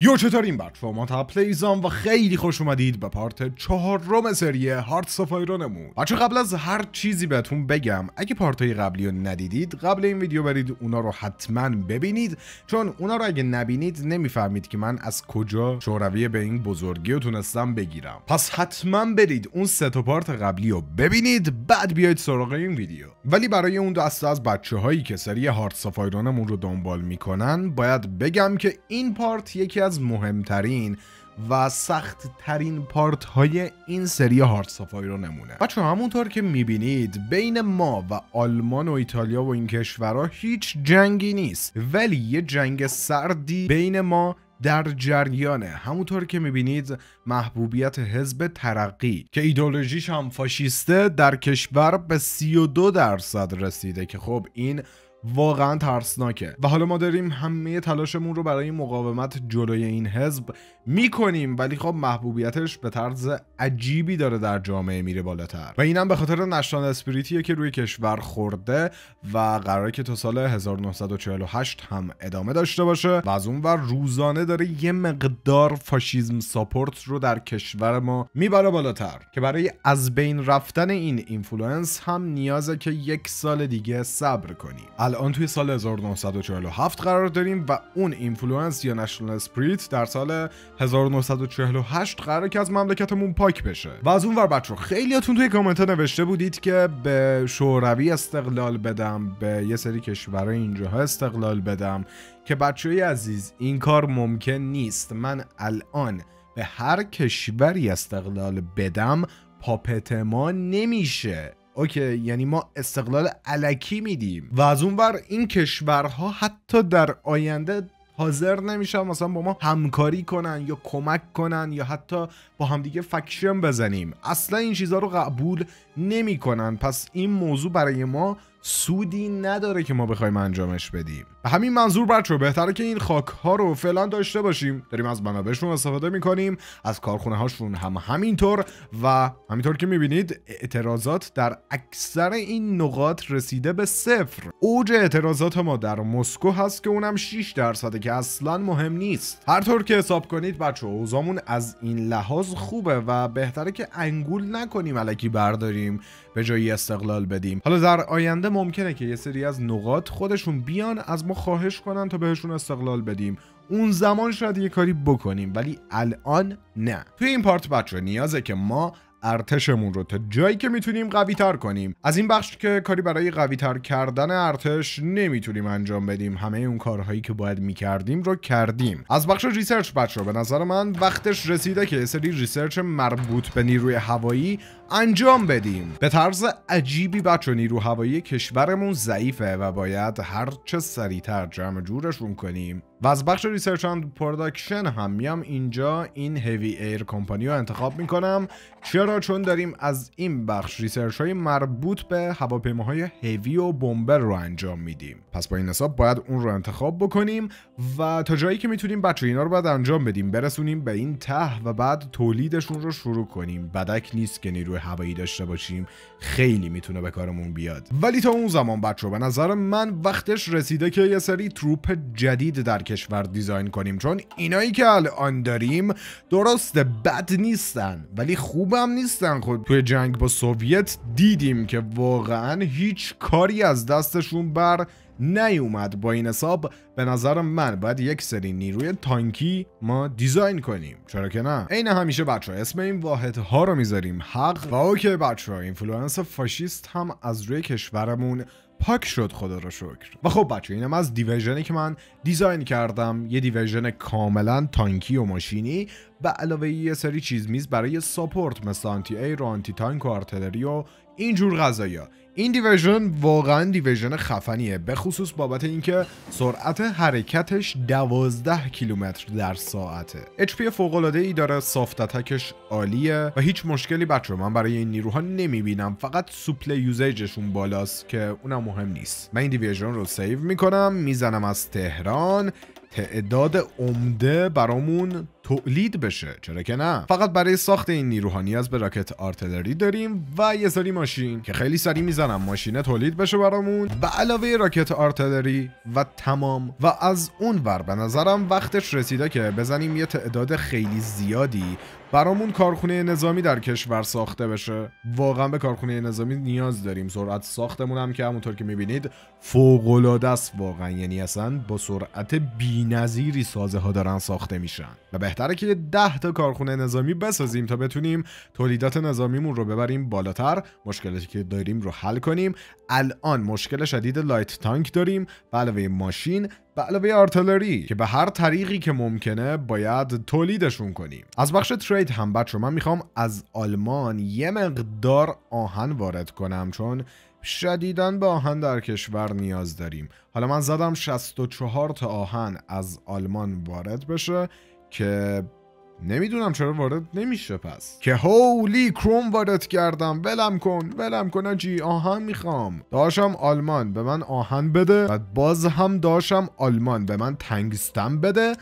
یو برد بر پلیز پلیزان و خیلی خوش اومدید به پارت روم سریه هارت آف بچه قبل از هر چیزی بهتون بگم اگه پارت های قبلی رو ندیدید قبل این ویدیو برید اونا رو حتما ببینید چون اونا رو اگه نبینید نمیفهمید که من از کجا شوروی به این بزرگی رو تونستم بگیرم پس حتما برید اون سه تا پارت قبلی رو ببینید بعد بیاید سراغ این ویدیو ولی برای اون دسته از بچه هایی که سری هارت سفایرانمون رو دنبال میکنن باید بگم که این پارت یکی از مهمترین و سخت ترین پارت های این سری هارد سافای رو نمونه بچه همونطور که میبینید بین ما و آلمان و ایتالیا و این کشورها هیچ جنگی نیست ولی یه جنگ سردی بین ما در جریانه همونطور که میبینید محبوبیت حزب ترقی که ایدولوژیش هم فاشیسته در کشور به 32 درصد رسیده که خب این واقعا ترسناکه و حالا ما داریم همه تلاشمون رو برای مقاومت جلوی این حزب میکنیم ولی خب محبوبیتش به طرز عجیبی داره در جامعه میره بالاتر و اینم به خاطر نشان اسپریتیه که روی کشور خورده و قراره که تا سال 1948 هم ادامه داشته باشه و از اون ور روزانه داره یه مقدار فاشیزم ساپورت رو در کشور ما میبره بالاتر که برای از بین رفتن این اینفلوئنس هم نیازه که یک سال دیگه صبر کنیم الان توی سال 1947 قرار داریم و اون اینفلوئنس یا نشنال اسپریت در سال 1948 قرار که از مملکتمون پاک بشه و از اون ور بچه خیلیاتون توی کامنت ها نوشته بودید که به شوروی استقلال بدم به یه سری کشورهای اینجاها استقلال بدم که بچه های عزیز این کار ممکن نیست من الان به هر کشوری استقلال بدم پاپتما نمیشه اوکی یعنی ما استقلال علکی میدیم و از اون بر این کشورها حتی در آینده حاضر نمیشن مثلا با ما همکاری کنن یا کمک کنن یا حتی با همدیگه فکشن بزنیم اصلا این چیزها رو قبول نمیکنن پس این موضوع برای ما سودی نداره که ما بخوایم انجامش بدیم به همین منظور بچه بهتره که این خاک ها رو فعلا داشته باشیم داریم از منابعشون استفاده میکنیم از کارخونه هاشون هم همینطور و همینطور که میبینید اعتراضات در اکثر این نقاط رسیده به صفر اوج اعتراضات ما در مسکو هست که اونم 6 درصده که اصلا مهم نیست هر طور که حساب کنید بچه اوزامون از این لحاظ خوبه و بهتره که انگول نکنیم علکی برداریم به جایی استقلال بدیم حالا در آینده ممکنه که یه سری از نقاط خودشون بیان از ما خواهش کنن تا بهشون استقلال بدیم اون زمان شاید یه کاری بکنیم ولی الان نه توی این پارت بچه نیازه که ما ارتشمون رو تا جایی که میتونیم قوی تر کنیم از این بخش که کاری برای قوی تر کردن ارتش نمیتونیم انجام بدیم همه اون کارهایی که باید میکردیم رو کردیم از بخش ریسرچ بچه به نظر من وقتش رسیده که یه سری ریسرچ مربوط به نیروی هوایی انجام بدیم به طرز عجیبی بچه نیرو هوایی کشورمون ضعیفه و باید هرچه سریعتر جمع جورشون کنیم و از بخش ریسرچ اند پروداکشن هم میام اینجا این هیوی ایر کمپانی رو انتخاب میکنم چرا چون داریم از این بخش ریسرچ های مربوط به هواپیماهای هیوی و بمبر رو انجام میدیم پس با این حساب باید اون رو انتخاب بکنیم و تا جایی که میتونیم بچه اینا رو باید انجام بدیم برسونیم به این ته و بعد تولیدشون رو شروع کنیم بدک نیست که هوایی داشته باشیم خیلی میتونه به کارمون بیاد ولی تا اون زمان بچه به نظر من وقتش رسیده که یه سری تروپ جدید در کشور دیزاین کنیم چون اینایی که الان داریم درست بد نیستن ولی خوبم نیستن خود خب، توی جنگ با سوویت دیدیم که واقعا هیچ کاری از دستشون بر نیومد با این حساب به نظرم من باید یک سری نیروی تانکی ما دیزاین کنیم چرا که نه عین همیشه بچه ها اسم این واحد ها رو میذاریم حق و اوکی بچه ها اینفلوئنس فاشیست هم از روی کشورمون پاک شد خدا رو شکر و خب بچه اینم از دیویژنی که من دیزاین کردم یه دیویژن کاملا تانکی و ماشینی و علاوه یه سری چیز میز برای ساپورت مثل آنتی ای رو آنتی تانک و آرتلری و این جور غذایا این دیویژن واقعا دیویژن خفنیه به خصوص بابت اینکه سرعت حرکتش 12 کیلومتر در ساعته اچ پی فوق العاده ای داره سافت اتکش عالیه و هیچ مشکلی بچه من برای این نیروها نمیبینم فقط سوپل یوزجشون بالاست که اونم مهم نیست من این دیویژن رو سیو میکنم میزنم از تهران تعداد عمده برامون تولید بشه چرا که نه فقط برای ساخت این نیروها نیاز به راکت آرتلری داریم و یه سری ماشین که خیلی سری میزنم ماشینه تولید بشه برامون به علاوه راکت آرتلری و تمام و از اون ور به نظرم وقتش رسیده که بزنیم یه تعداد خیلی زیادی برامون کارخونه نظامی در کشور ساخته بشه واقعا به کارخونه نظامی نیاز داریم سرعت ساختمون هم که همونطور که میبینید فوقالعاده است واقعا یعنی اصلا با سرعت بینظیری سازه ها دارن ساخته میشن و بهتره که 10 تا کارخونه نظامی بسازیم تا بتونیم تولیدات نظامیمون رو ببریم بالاتر مشکلاتی که داریم رو حل کنیم الان مشکل شدید لایت تانک داریم علاوه ماشین به علاوه آرتلری که به هر طریقی که ممکنه باید تولیدشون کنیم از بخش ترید هم بچه من میخوام از آلمان یه مقدار آهن وارد کنم چون شدیدن به آهن در کشور نیاز داریم حالا من زدم 64 تا آهن از آلمان وارد بشه که نمیدونم چرا وارد نمیشه پس که هولی کروم وارد کردم ولم کن ولم کن آجی آهن میخوام داشم آلمان به من آهن بده و باز هم داشم آلمان به من تنگستم بده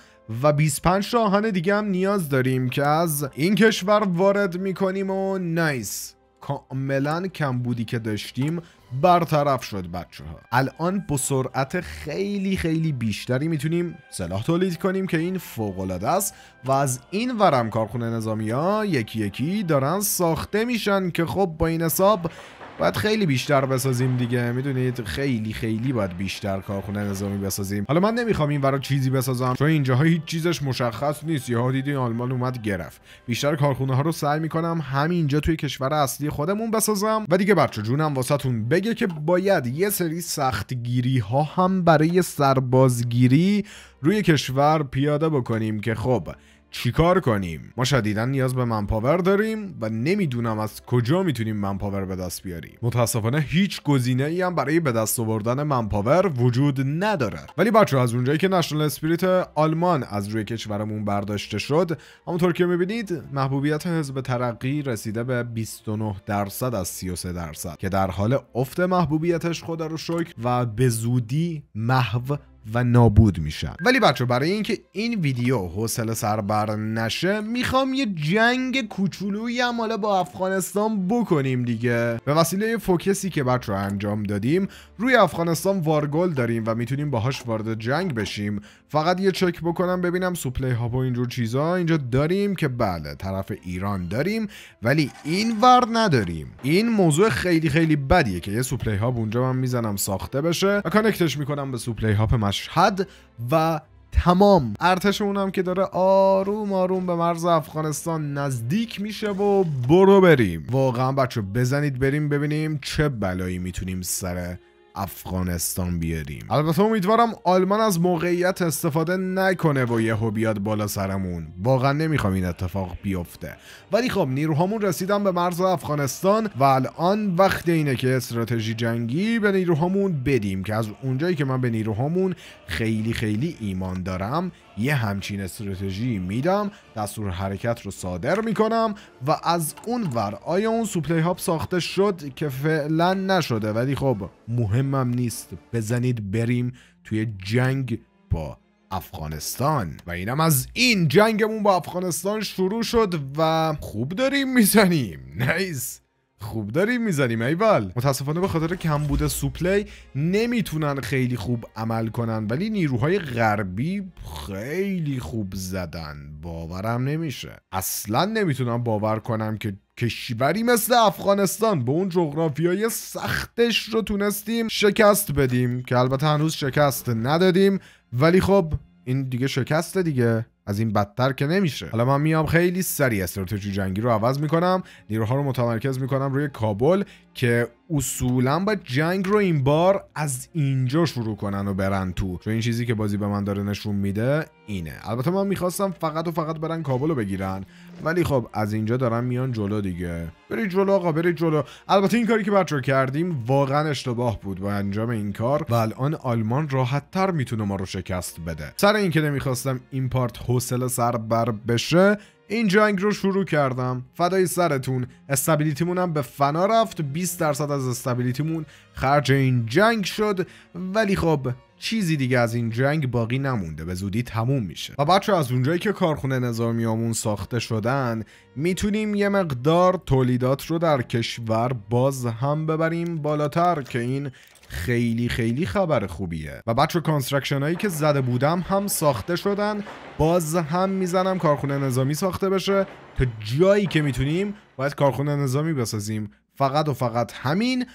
و 25 تا آهن دیگه هم نیاز داریم که از این کشور وارد میکنیم و نایس کاملا کمبودی که داشتیم برطرف شد بچه ها الان با سرعت خیلی خیلی بیشتری میتونیم سلاح تولید کنیم که این فوق است و از این ورم کارخونه نظامی ها یکی یکی دارن ساخته میشن که خب با این حساب باید خیلی بیشتر بسازیم دیگه میدونید خیلی خیلی باید بیشتر کارخونه نظامی بسازیم حالا من نمیخوام این چیزی بسازم چون اینجا هیچ چیزش مشخص نیست یهو دیدی آلمان اومد گرفت بیشتر کارخونه ها رو سعی میکنم همینجا توی کشور اصلی خودمون بسازم و دیگه بچه جونم واسهتون بگه که باید یه سری سختگیری ها هم برای سربازگیری روی کشور پیاده بکنیم که خب چیکار کنیم ما شدیدا نیاز به منپاور داریم و نمیدونم از کجا میتونیم منپاور به دست بیاریم متاسفانه هیچ گزینه ای هم برای به دست آوردن منپاور وجود نداره ولی بچه از اونجایی که نشنال اسپریت آلمان از روی کشورمون برداشته شد همونطور که میبینید محبوبیت حزب ترقی رسیده به 29 درصد از 33 درصد که در حال افت محبوبیتش خدا رو شکر و به زودی محو و نابود میشن ولی بچه برای اینکه این ویدیو حوصله سربر نشه میخوام یه جنگ کوچولویی هم حالا با افغانستان بکنیم دیگه به وسیله فوکسی که بچه رو انجام دادیم روی افغانستان وارگل داریم و میتونیم باهاش وارد جنگ بشیم فقط یه چک بکنم ببینم سوپلی ها و اینجور چیزا اینجا داریم که بله طرف ایران داریم ولی این ور نداریم این موضوع خیلی خیلی بدیه که یه سوپلی ها اونجا من میزنم ساخته بشه و کانکتش میکنم به سوپلی هاپ مشهد و تمام ارتش اونم که داره آروم آروم به مرز افغانستان نزدیک میشه و برو بریم واقعا بچه بزنید بریم ببینیم چه بلایی میتونیم سره افغانستان بیاریم البته امیدوارم آلمان از موقعیت استفاده نکنه و یهو بیاد بالا سرمون واقعا نمیخوام این اتفاق بیفته ولی خب نیروهامون رسیدن به مرز افغانستان و الان وقت اینه که استراتژی جنگی به نیروهامون بدیم که از اونجایی که من به نیروهامون خیلی خیلی ایمان دارم یه همچین استراتژی میدم دستور حرکت رو صادر میکنم و از اون ور آیا اون سوپلی هاب ساخته شد که فعلا نشده ولی خب مهمم نیست بزنید بریم توی جنگ با افغانستان و اینم از این جنگمون با افغانستان شروع شد و خوب داریم میزنیم نیست خوب داریم میزنیم ایول متاسفانه به خاطر کم بوده سوپلی نمیتونن خیلی خوب عمل کنن ولی نیروهای غربی خیلی خوب زدن باورم نمیشه اصلا نمیتونم باور کنم که کشوری مثل افغانستان به اون جغرافیای سختش رو تونستیم شکست بدیم که البته هنوز شکست ندادیم ولی خب این دیگه شکسته دیگه از این بدتر که نمیشه حالا من میام خیلی سریع استراتژی جنگی رو عوض میکنم نیروها رو متمرکز میکنم روی کابل که اصولا با جنگ رو این بار از اینجا شروع کنن و برن تو چون این چیزی که بازی به من داره نشون میده اینه البته من میخواستم فقط و فقط برن کابل رو بگیرن ولی خب از اینجا دارن میان جلو دیگه بری جلو آقا بری جلو البته این کاری که بچه کردیم واقعا اشتباه بود و انجام این کار و الان آلمان تر میتونه ما رو شکست بده سر اینکه نمیخواستم این پارت حوصله سربر بشه این جنگ رو شروع کردم فدای سرتون استبیلیتیمون هم به فنا رفت 20 درصد از استبیلیتیمون خرج این جنگ شد ولی خب چیزی دیگه از این جنگ باقی نمونده به زودی تموم میشه و بچه از اونجایی که کارخونه نظامیامون ساخته شدن میتونیم یه مقدار تولیدات رو در کشور باز هم ببریم بالاتر که این خیلی خیلی خبر خوبیه و بچو کانسترکشن هایی که زده بودم هم ساخته شدن باز هم میزنم کارخونه نظامی ساخته بشه تا جایی که میتونیم باید کارخونه نظامی بسازیم فقط و فقط همین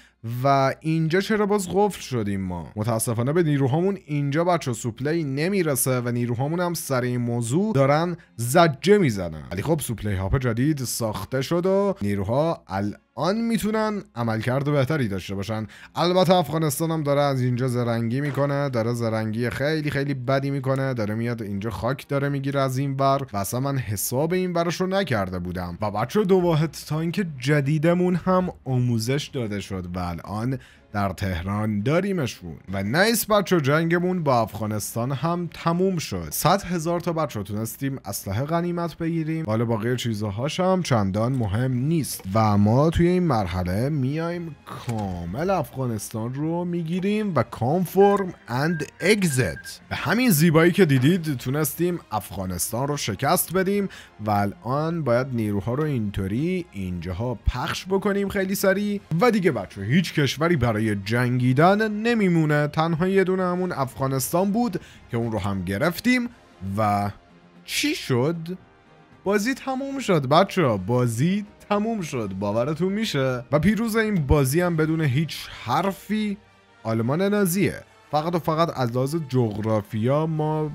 و اینجا چرا باز قفل شدیم ما متاسفانه به نیروهامون اینجا بچه سوپلی نمیرسه و نیروهامون هم سر این موضوع دارن زجه میزنن ولی خب سوپلی هاپ جدید ساخته شد و نیروها الان میتونن عملکرد بهتری داشته باشن البته افغانستان هم داره از اینجا زرنگی میکنه داره زرنگی خیلی خیلی بدی میکنه داره میاد اینجا خاک داره میگیره از این ور و اصلا من حساب این ورش رو نکرده بودم و بچه دو واحد اینکه جدیدمون هم آموزش داده شد و on در تهران داریمشون و نیس بچه جنگمون با افغانستان هم تموم شد 100 هزار تا بچه تونستیم اسلحه غنیمت بگیریم حالا باقی چیزهاش هم چندان مهم نیست و ما توی این مرحله میایم کامل افغانستان رو میگیریم و کانفورم اند اگزت به همین زیبایی که دیدید تونستیم افغانستان رو شکست بدیم و الان باید نیروها رو اینطوری اینجاها پخش بکنیم خیلی سریع و دیگه بچه هیچ کشوری برای برای جنگیدن نمیمونه تنها یه دونه همون افغانستان بود که اون رو هم گرفتیم و چی شد؟ بازی تموم شد بچه ها بازی تموم شد باورتون میشه و پیروز این بازی هم بدون هیچ حرفی آلمان نازیه فقط و فقط از لحاظ جغرافیا ما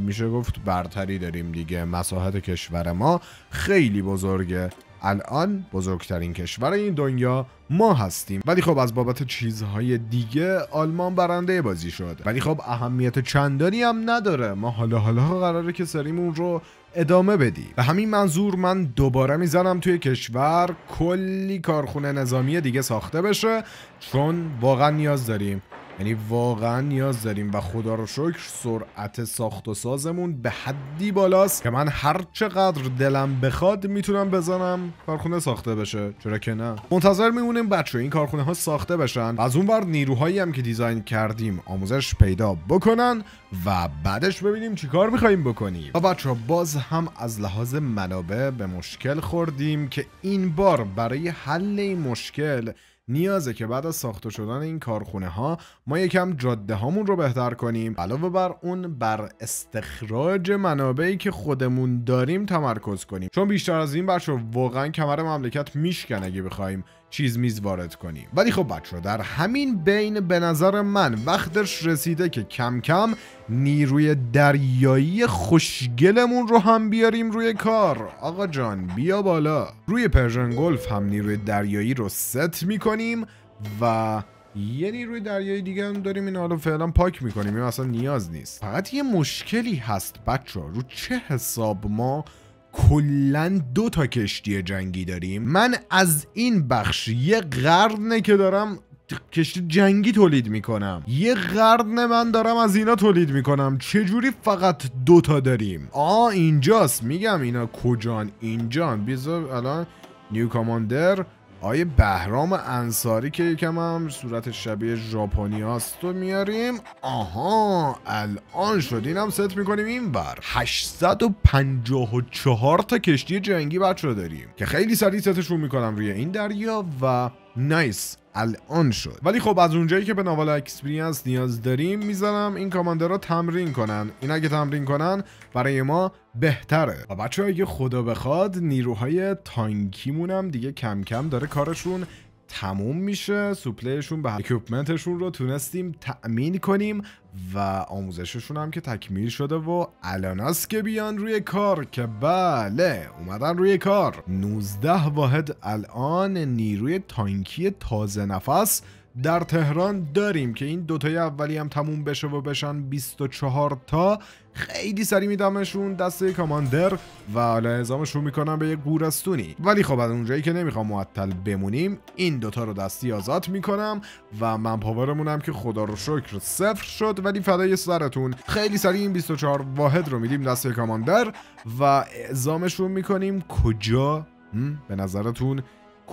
میشه گفت برتری داریم دیگه مساحت کشور ما خیلی بزرگه الان بزرگترین کشور این دنیا ما هستیم ولی خب از بابت چیزهای دیگه آلمان برنده بازی شد ولی خب اهمیت چندانی هم نداره ما حالا حالا قراره که سریمون رو ادامه بدی به همین منظور من دوباره میزنم توی کشور کلی کارخونه نظامی دیگه ساخته بشه چون واقعا نیاز داریم یعنی واقعا نیاز داریم و خدا رو شکر سرعت ساخت و سازمون به حدی بالاست که من هر چقدر دلم بخواد میتونم بزنم کارخونه ساخته بشه چرا که نه منتظر میمونیم بچه این کارخونه ها ساخته بشن و از اون بر نیروهایی هم که دیزاین کردیم آموزش پیدا بکنن و بعدش ببینیم چیکار میخوایم بکنیم و بچه ها باز هم از لحاظ منابع به مشکل خوردیم که این بار برای حل این مشکل نیازه که بعد از ساخته شدن این کارخونه ها ما یکم جاده هامون رو بهتر کنیم علاوه بر اون بر استخراج منابعی که خودمون داریم تمرکز کنیم چون بیشتر از این بچه واقعا کمر مملکت میشکن اگه بخوایم چیز میز وارد کنی ولی خب بچه در همین بین به نظر من وقتش رسیده که کم کم نیروی دریایی خوشگلمون رو هم بیاریم روی کار آقا جان بیا بالا روی پرژن گلف هم نیروی دریایی رو ست میکنیم و یه نیروی دریایی دیگه هم داریم این رو فعلا پاک میکنیم این اصلا نیاز نیست فقط یه مشکلی هست بچه رو چه حساب ما کلا دو تا کشتی جنگی داریم من از این بخش یه قرنه که دارم کشتی جنگی تولید میکنم یه قرن من دارم از اینا تولید میکنم چجوری فقط دوتا داریم آ اینجاست میگم اینا کجان اینجان بیزا الان نیو کاماندر آیه بهرام انصاری که یکم هم صورت شبیه ژاپنی است، تو میاریم آها الان شد این هم ست میکنیم این بر 854 تا کشتی جنگی بچه داریم که خیلی سریع ستشون میکنم روی این دریا و نایس الان شد ولی خب از اونجایی که به ناوال اکسپریانس نیاز داریم میذارم این را تمرین کنن این اگه تمرین کنن برای ما بهتره و بچه اگه خدا بخواد نیروهای تانکیمون هم دیگه کم کم داره کارشون تموم میشه سوپلیشون به اکوپمنتشون رو تونستیم تأمین کنیم و آموزششون هم که تکمیل شده و الان است که بیان روی کار که بله اومدن روی کار 19 واحد الان نیروی تانکی تازه نفس در تهران داریم که این دوتای اولی هم تموم بشه و بشن 24 تا خیلی سری میدمشون دسته کاماندر و حالا اعزامشون میکنم به یک گورستونی ولی خب از اونجایی که نمیخوام معطل بمونیم این دوتا رو دستی آزاد میکنم و من پاورمونم که خدا رو شکر صفر شد ولی فدای سرتون خیلی سری این 24 واحد رو میدیم دسته کاماندر و اعزامشون میکنیم کجا؟ به نظرتون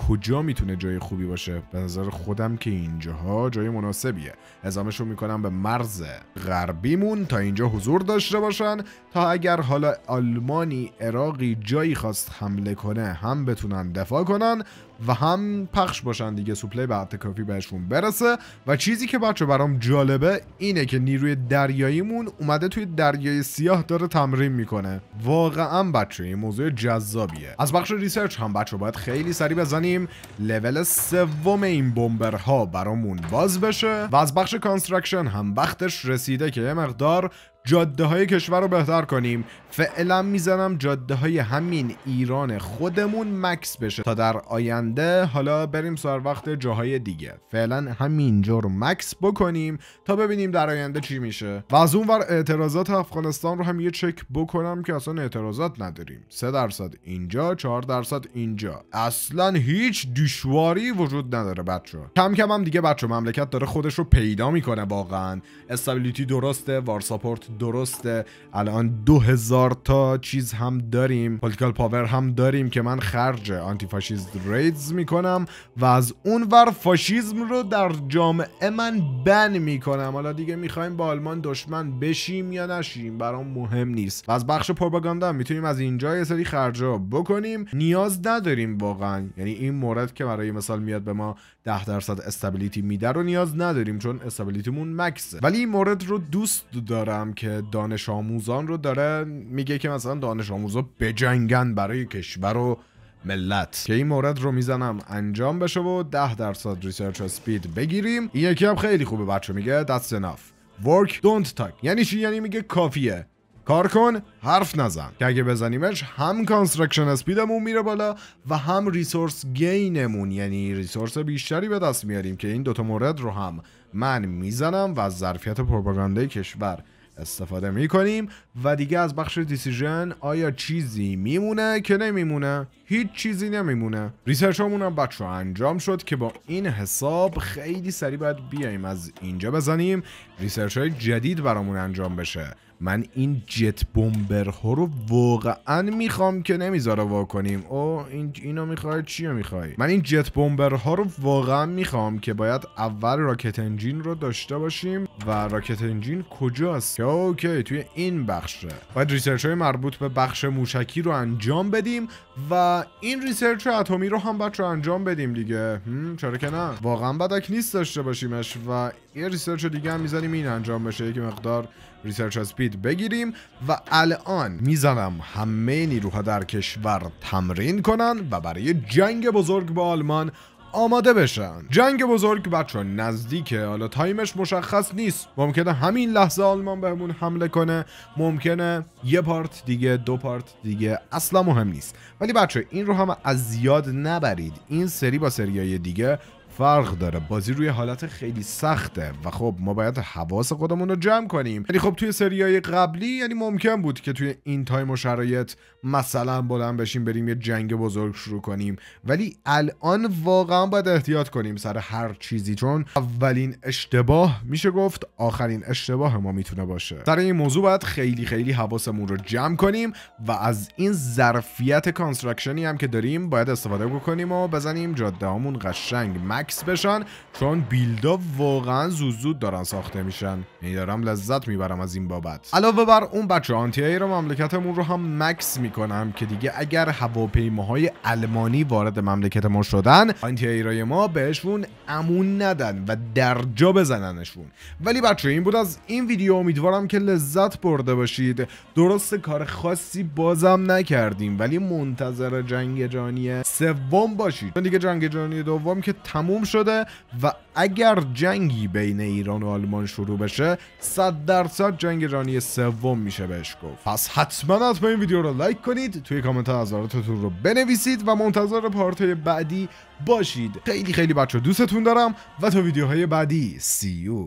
کجا میتونه جای خوبی باشه به نظر خودم که اینجاها جای مناسبیه اعزامشون میکنم به مرز غربیمون تا اینجا حضور داشته باشن تا اگر حالا آلمانی عراقی جایی خواست حمله کنه هم بتونن دفاع کنن و هم پخش باشن دیگه سوپلی به کافی بهشون برسه و چیزی که بچه برام جالبه اینه که نیروی دریاییمون اومده توی دریای سیاه داره تمرین میکنه واقعا بچه این موضوع جذابیه از بخش ریسرچ هم بچه باید خیلی سریع بزنیم لول سوم این بمبرها برامون باز بشه و از بخش کانسترکشن هم وقتش رسیده که یه مقدار جاده های کشور رو بهتر کنیم فعلا میزنم جاده های همین ایران خودمون مکس بشه تا در آینده حالا بریم سر وقت جاهای دیگه فعلا همینجا رو مکس بکنیم تا ببینیم در آینده چی میشه و از اون ور اعتراضات افغانستان رو هم یه چک بکنم که اصلا اعتراضات نداریم 3 درصد اینجا 4 درصد اینجا اصلا هیچ دشواری وجود نداره بچه کم کم هم دیگه بچه مملکت داره خودش رو پیدا میکنه واقعا استابیلیتی درسته وارساپورت درسته الان دو هزار تا چیز هم داریم پولیتیکال پاور هم داریم که من خرج آنتی فاشیست ریدز میکنم و از اون ور فاشیزم رو در جامعه من بن میکنم حالا دیگه میخوایم با آلمان دشمن بشیم یا نشیم برام مهم نیست و از بخش پروپاگاندا میتونیم از اینجا یه سری خرجا بکنیم نیاز نداریم واقعا یعنی این مورد که برای مثال میاد به ما 10 درصد استابیلیتی میده رو نیاز نداریم چون استابیلیتیمون مکسه ولی این مورد رو دوست دارم که دانش آموزان رو داره میگه که مثلا دانش آموزا بجنگن برای کشور و ملت که این مورد رو میزنم انجام بشه و 10 درصد ریسرچ اسپید بگیریم این یکی هم خیلی خوبه بچه میگه دست ناف ورک don't تاک یعنی چی یعنی میگه کافیه کار کن حرف نزن که اگه بزنیمش هم کانسترکشن اسپیدمون میره بالا و هم ریسورس گینمون یعنی ریسورس بیشتری به دست میاریم که این دوتا مورد رو هم من میزنم و از ظرفیت پروپاگاندای کشور استفاده میکنیم و دیگه از بخش دیسیژن آیا چیزی میمونه که نمیمونه هیچ چیزی نمیمونه ریسرچ همون هم بچه انجام شد که با این حساب خیلی سریع باید بیایم از اینجا بزنیم ریسرچ های جدید برامون انجام بشه من این جت بومبر ها رو واقعا میخوام که نمیذاره وا کنیم او این اینو میخوای چی میخوای من این جت بومبر ها رو واقعا میخوام که باید اول راکت انجین رو داشته باشیم و راکت انجین کجاست که اوکی توی این بخشه باید ریسرچ های مربوط به بخش موشکی رو انجام بدیم و این ریسرچ اتمی رو هم باید انجام بدیم دیگه چرا که نه واقعا بدک نیست داشته باشیمش و یه ریسرچ دیگه هم میزنیم این انجام بشه یک مقدار ریسرچ اسپید بگیریم و الان میزنم همه نیروها در کشور تمرین کنن و برای جنگ بزرگ با آلمان آماده بشن جنگ بزرگ بچه نزدیکه حالا تایمش مشخص نیست ممکنه همین لحظه آلمان بهمون حمله کنه ممکنه یه پارت دیگه دو پارت دیگه اصلا مهم نیست ولی بچه این رو هم از زیاد نبرید این سری با سریای دیگه فرق داره بازی روی حالت خیلی سخته و خب ما باید حواس خودمون رو جمع کنیم یعنی خب توی سری های قبلی یعنی ممکن بود که توی این تایم و شرایط مثلا بلند بشیم بریم یه جنگ بزرگ شروع کنیم ولی الان واقعا باید احتیاط کنیم سر هر چیزی چون اولین اشتباه میشه گفت آخرین اشتباه ما میتونه باشه سر این موضوع باید خیلی خیلی حواسمون رو جمع کنیم و از این ظرفیت کانسترکشنی هم که داریم باید استفاده بکنیم و بزنیم جاده قشنگ مک مکس بشن چون بیلدا واقعا زود دارن ساخته میشن میدارم یعنی دارم لذت میبرم از این بابت علاوه بر اون بچه آنتی رو مملکتمون رو هم مکس میکنم که دیگه اگر هواپیماهای آلمانی وارد مملکت ما شدن آنتی ایرای ما بهشون امون ندن و درجا بزننشون ولی بچه این بود از این ویدیو امیدوارم که لذت برده باشید درست کار خاصی بازم نکردیم ولی منتظر جنگ جهانی سوم باشید دیگه جنگ جهانی دوم که تموم شده و اگر جنگی بین ایران و آلمان شروع بشه صد درصد جنگ جهانی سوم میشه بهش گفت پس حتما حتما این ویدیو رو لایک کنید توی کامنت نظراتتون رو بنویسید و منتظر پارت بعدی باشید خیلی خیلی بچه دوستتون دارم و تا ویدیوهای بعدی سی